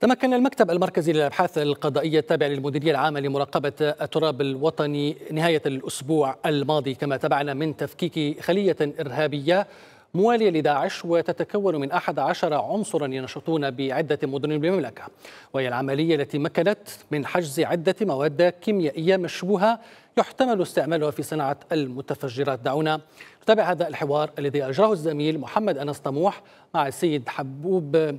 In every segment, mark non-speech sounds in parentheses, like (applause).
تمكن المكتب المركزي للابحاث القضائيه التابع للمديريه العامه لمراقبه التراب الوطني نهايه الاسبوع الماضي كما تابعنا من تفكيك خليه ارهابيه موالية لداعش وتتكون من أحد عشر عنصرا ينشطون بعدة مدن بالمملكة وهي العملية التي مكنت من حجز عدة مواد كيميائية مشبوهة يحتمل استعمالها في صناعة المتفجرات دعونا نتابع هذا الحوار الذي أجراه الزميل محمد أنس طموح مع السيد حبوب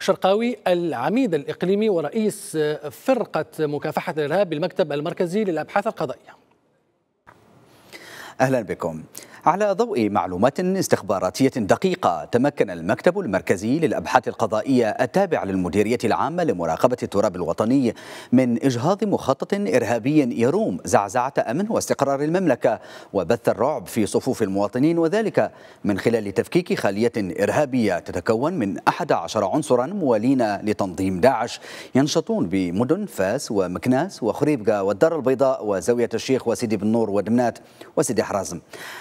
شرقاوي العميد الإقليمي ورئيس فرقة مكافحة الإرهاب بالمكتب المركزي للأبحاث القضائية أهلا بكم على ضوء معلومات استخباراتية دقيقة تمكن المكتب المركزي للأبحاث القضائية التابع للمديرية العامة لمراقبة التراب الوطني من إجهاض مخطط إرهابي يروم زعزعة أمن واستقرار المملكة وبث الرعب في صفوف المواطنين وذلك من خلال تفكيك خلية إرهابية تتكون من 11 عنصرا موالين لتنظيم داعش ينشطون بمدن فاس ومكناس وخريبقة والدار البيضاء وزاوية الشيخ وسيدي بن نور ودمنات وسيدي حرازم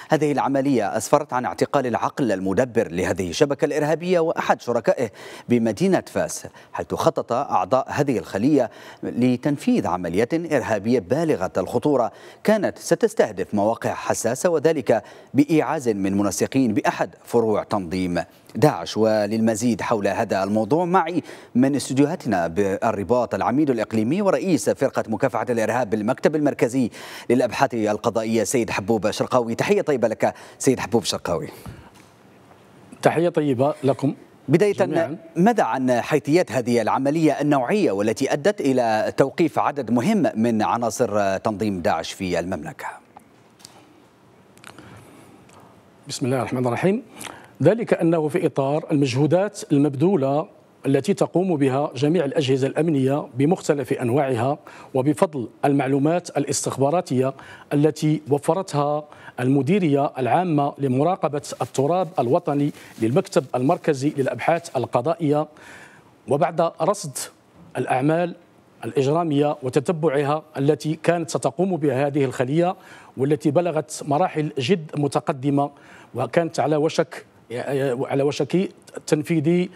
هذه العملية أسفرت عن اعتقال العقل المدبر لهذه الشبكة الإرهابية وأحد شركائه بمدينة فاس حيث خطط أعضاء هذه الخلية لتنفيذ عملية إرهابية بالغة الخطورة كانت ستستهدف مواقع حساسة وذلك بإيعاز من منسقين بأحد فروع تنظيم داعش وللمزيد حول هذا الموضوع معي من استديوهاتنا بالرباط العميد الإقليمي ورئيس فرقة مكافحة الإرهاب بالمكتب المركزي للأبحاث القضائية سيد حبوب شرقاوي تحية طيبة لك سيد حبوب شرقاوي تحية طيبة لكم بداية جميعاً. ماذا عن حيثيات هذه العملية النوعية والتي أدت إلى توقيف عدد مهم من عناصر تنظيم داعش في المملكة؟ بسم الله الرحمن الرحيم ذلك أنه في إطار المجهودات المبذولة التي تقوم بها جميع الأجهزة الأمنية بمختلف أنواعها وبفضل المعلومات الاستخباراتية التي وفرتها المديرية العامة لمراقبة التراب الوطني للمكتب المركزي للأبحاث القضائية وبعد رصد الأعمال الإجرامية وتتبعها التي كانت ستقوم بها هذه الخلية والتي بلغت مراحل جد متقدمة وكانت على وشك على وشك تنفيذ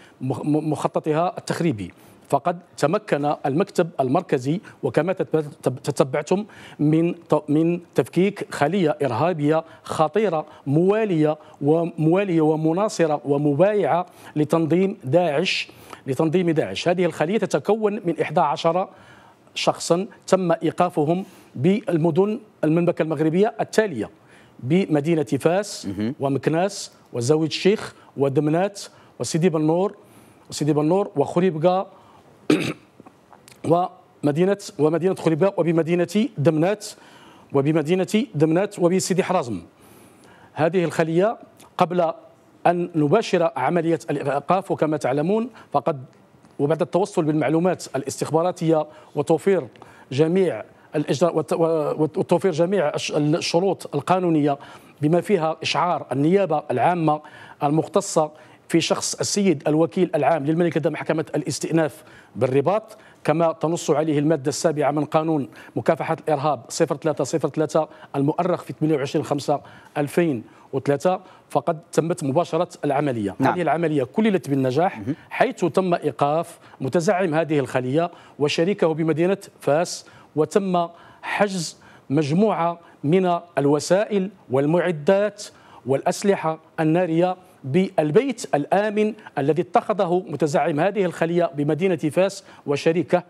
مخططها التخريبي فقد تمكن المكتب المركزي وكما تتبعتم من من تفكيك خليه ارهابيه خطيره مواليه ومواليه ومناصره ومبايعه لتنظيم داعش لتنظيم داعش هذه الخليه تتكون من 11 شخصا تم ايقافهم بالمدن المملكه المغربيه التاليه بمدينة فاس ومكناس وزاوية الشيخ ودمنات وسيدي بنور وسيدي بنور وخريبقة (coughs) ومدينة ومدينة خريبقة وبمدينة دمنات وبمدينة دمنات وبسيدي حرازم هذه الخلية قبل أن نباشر عملية الإيقاف وكما تعلمون فقد وبعد التوصل بالمعلومات الاستخباراتية وتوفير جميع الاجراء وتوفير جميع الشروط القانونيه بما فيها اشعار النيابه العامه المختصه في شخص السيد الوكيل العام للملك لدى محكمة الاستئناف بالرباط كما تنص عليه المادة السابعة من قانون مكافحة الإرهاب 0303 المؤرخ في 28 5 2003 فقد تمت مباشرة العملية نعم. هذه العملية كللت بالنجاح حيث تم إيقاف متزعم هذه الخلية وشريكه بمدينة فاس وتم حجز مجموعة من الوسائل والمعدات والأسلحة النارية بالبيت الآمن الذي اتخذه متزعم هذه الخلية بمدينة فاس وشريكه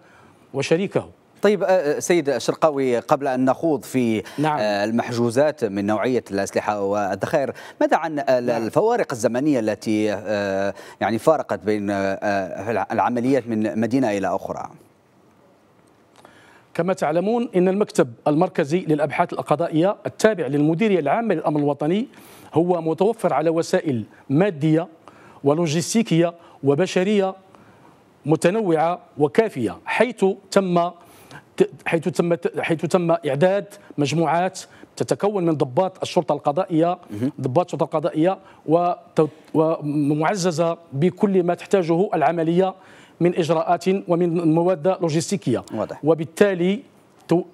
وشريكه طيب سيد الشرقاوي قبل أن نخوض في نعم. المحجوزات من نوعية الأسلحة والذخائر ماذا عن نعم. الفوارق الزمنية التي يعني فارقت بين العمليات من مدينة إلى أخرى؟ كما تعلمون ان المكتب المركزي للابحاث القضائيه التابع للمديريه العامه للامن الوطني هو متوفر على وسائل ماديه ولوجستيكيه وبشريه متنوعه وكافيه حيث تم حيث تم حيث تم اعداد مجموعات تتكون من ضباط الشرطه القضائيه ضباط الشرطه القضائيه ومعززه بكل ما تحتاجه العمليه من إجراءات ومن مواد لوجستيكية واضح. وبالتالي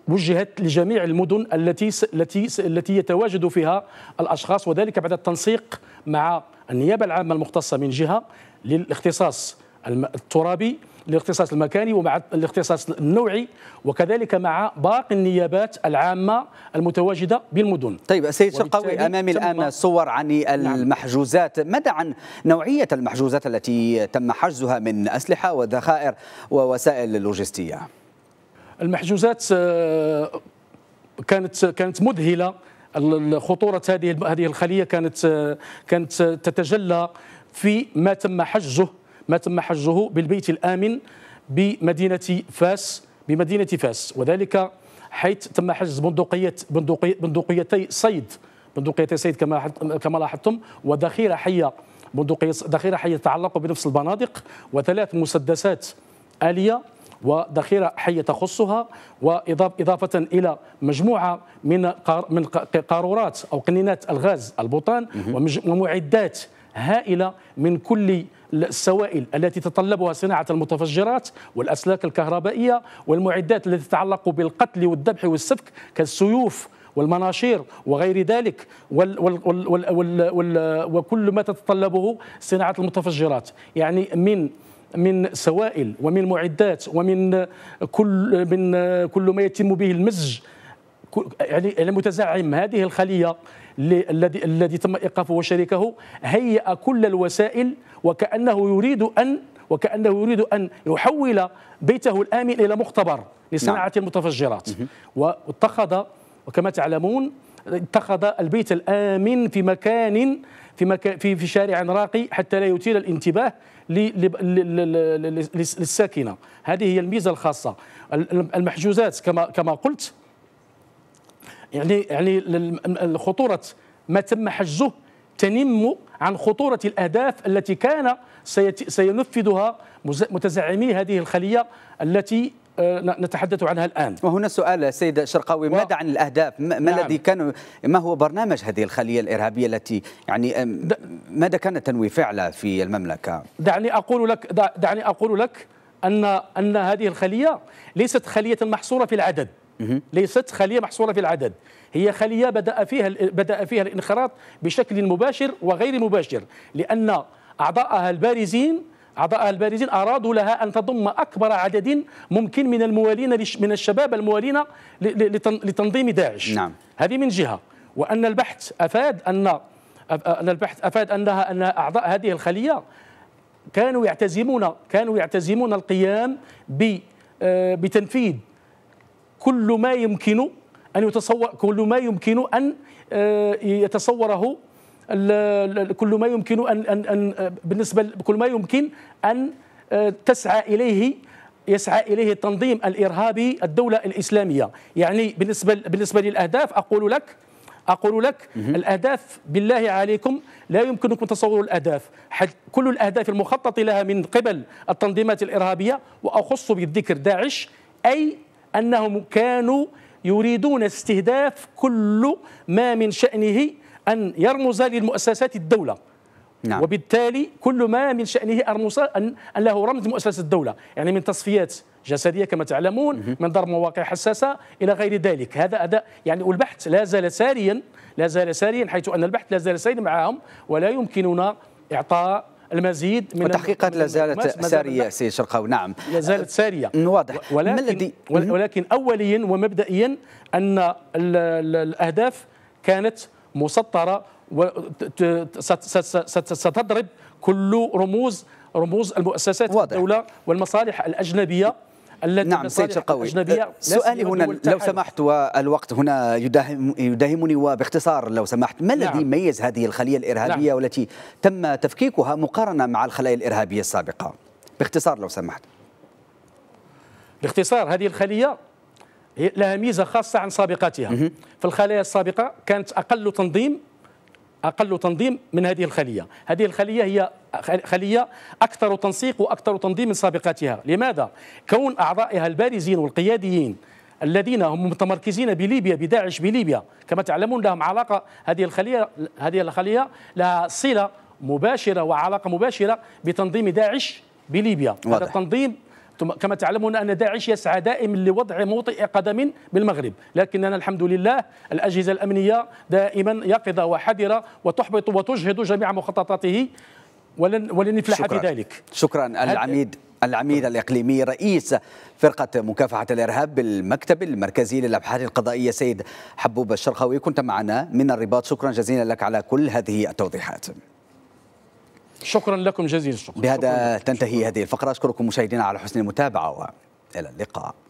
وجهت لجميع المدن التي س... التي س... التي يتواجد فيها الاشخاص وذلك بعد التنسيق مع النيابه العامه المختصه من جهه للاختصاص الترابي الاختصاص المكاني ومع الاختصاص النوعي وكذلك مع باقي النيابات العامه المتواجده بالمدن. طيب سيد شرقاوي امامي الان صور عن نعم. المحجوزات، ماذا عن نوعيه المحجوزات التي تم حجزها من اسلحه وذخائر ووسائل لوجستيه؟ المحجوزات آه، كانت كانت مذهله خطوره هذه هذه الخليه كانت آه، كانت تتجلى في ما تم حجزه ما تم حجه بالبيت الآمن بمدينة فاس بمدينة فاس وذلك حيث تم حجز بندقية بندقي بندقيتي صيد بندقيتي صيد كما كما لاحظتم وذخيرة حية بندقية ذخيرة حية تتعلق بنفس البنادق وثلاث مسدسات آلية وذخيرة حية تخصها وإضافة إلى مجموعة من من قارورات أو قنينات الغاز البوطان ومعدات هائلة من كل السوائل التي تتطلبها صناعة المتفجرات والأسلاك الكهربائية والمعدات التي تتعلق بالقتل والذبح والسفك كالسيوف والمناشير وغير ذلك وال وال وال وال وال وال وكل ما تتطلبه صناعة المتفجرات يعني من من سوائل ومن معدات ومن كل من كل ما يتم به المزج يعني المتزعم هذه الخليه الذي الذي تم ايقافه وشريكه هيئ كل الوسائل وكانه يريد ان وكانه يريد ان يحول بيته الامن الى مختبر لصناعه نعم. المتفجرات واتخذ وكما تعلمون اتخذ البيت الامن في مكان في مكان في, في شارع راقي حتى لا يثير الانتباه للساكنه هذه هي الميزه الخاصه المحجوزات كما كما قلت يعني يعني خطوره ما تم حجزه تنم عن خطورة الأهداف التي كان سينفذها متزعمي هذه الخلية التي آه، نتحدث عنها الآن وهنا سؤال سيد شرقاوي و... ماذا عن الأهداف ما نعم. الذي كان ما هو برنامج هذه الخلية الإرهابية التي يعني ماذا كان تنوي فعله في المملكة دعني أقول لك دعني أقول لك أن أن هذه الخلية ليست خلية محصورة في العدد ليست خليه محصوره في العدد هي خليه بدا فيها بدا فيها الانخراط بشكل مباشر وغير مباشر لان اعضائها البارزين اعضائها البارزين أرادوا لها أن تضم أكبر عدد ممكن من الموالين من الشباب الموالين لتنظيم داعش نعم. هذه من جهة وأن البحث أفاد أن أن البحث أفاد أنها أن أعضاء هذه الخلية كانوا يعتزمون كانوا يعتزمون القيام آه، بتنفيذ كل ما يمكن أن يتصور كل ما يمكن أن آه، يتصوره كل ما يمكن أن أن أن بالنسبة كل ما يمكن أن آه، تسعى إليه يسعى اليه التنظيم الارهابي الدوله الاسلاميه يعني بالنسبه بالنسبه للاهداف اقول لك اقول لك الاهداف بالله عليكم لا يمكنكم تصور الاهداف كل الاهداف المخطط لها من قبل التنظيمات الارهابيه واخص بالذكر داعش اي أنهم كانوا يريدون استهداف كل ما من شأنه أن يرمز للمؤسسات الدولة نعم. وبالتالي كل ما من شأنه أرمز أن له رمز مؤسسة الدولة يعني من تصفيات جسديه كما تعلمون من ضرب مواقع حساسه الى غير ذلك هذا اداء يعني والبحث لا زال ساريا لا زال ساريا حيث ان البحث لا زال ساريا معهم ولا يمكننا اعطاء المزيد من التحقيقات لا زالت ساريه سي شرقاو نعم لا زالت ساريه أه، واضح ولكن, الذي ولكن اوليا ومبدئيا ان الاهداف كانت مسطره ستضرب كل رموز رموز المؤسسات واضح. الدولة والمصالح الأجنبية التي نعم سيد القوي أه، سؤالي هنا لو سمحت والوقت هنا يداهم يداهمني وباختصار لو سمحت ما الذي نعم. ميز هذه الخلية الإرهابية نعم. والتي تم تفكيكها مقارنة مع الخلايا الإرهابية السابقة باختصار لو سمحت باختصار هذه الخلية لها ميزة خاصة عن سابقتها في الخلايا السابقة كانت أقل تنظيم أقل تنظيم من هذه الخلية هذه الخلية هي خلية أكثر تنسيق وأكثر تنظيم من سابقاتها لماذا؟ كون أعضائها البارزين والقياديين الذين هم متمركزين بليبيا بداعش بليبيا كما تعلمون لهم علاقة هذه الخلية هذه الخلية لها صلة مباشرة وعلاقة مباشرة بتنظيم داعش بليبيا واضح. هذا التنظيم كما تعلمون أن داعش يسعى دائما لوضع موطئ قدم بالمغرب لكننا الحمد لله الأجهزة الأمنية دائما يقظة وحذرة وتحبط وتجهد جميع مخططاته ولن ولن يفلح في ذلك شكرا العميد العميد الإقليمي رئيس فرقة مكافحة الإرهاب بالمكتب المركزي للأبحاث القضائية سيد حبوب الشرقاوي كنت معنا من الرباط شكرا جزيلا لك على كل هذه التوضيحات شكرا لكم جزيل الشكر بهذا تنتهي هذه الفقرة أشكركم مشاهدينا على حسن المتابعة وإلى اللقاء